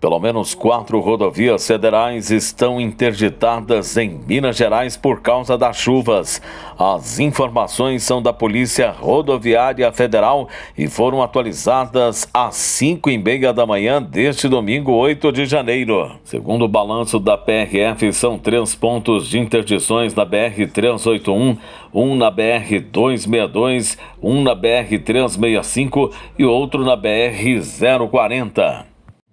Pelo menos quatro rodovias federais estão interditadas em Minas Gerais por causa das chuvas. As informações são da Polícia Rodoviária Federal e foram atualizadas às 5 e meia da manhã deste domingo, 8 de janeiro. Segundo o balanço da PRF, são três pontos de interdições na BR-381, um na BR-262, um na BR-365 e outro na BR-040.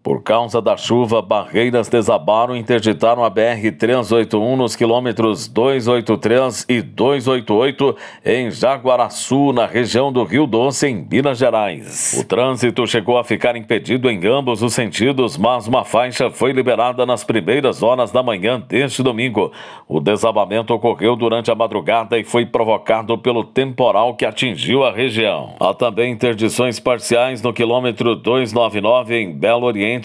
Por causa da chuva, barreiras desabaram e interditaram a BR-381 nos quilômetros 283 e 288 em Jaguaraçu, na região do Rio Doce, em Minas Gerais. O trânsito chegou a ficar impedido em ambos os sentidos, mas uma faixa foi liberada nas primeiras horas da manhã deste domingo. O desabamento ocorreu durante a madrugada e foi provocado pelo temporal que atingiu a região. Há também interdições parciais no quilômetro 299 em Belo Oriente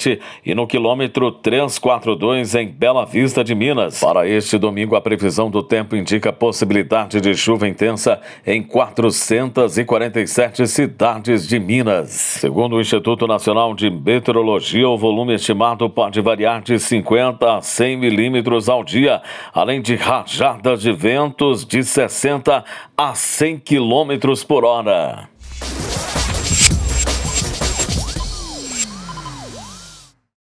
e no quilômetro 342 em Bela Vista de Minas. Para este domingo, a previsão do tempo indica possibilidade de chuva intensa em 447 cidades de Minas. Segundo o Instituto Nacional de Meteorologia, o volume estimado pode variar de 50 a 100 milímetros ao dia, além de rajadas de ventos de 60 a 100 quilômetros por hora.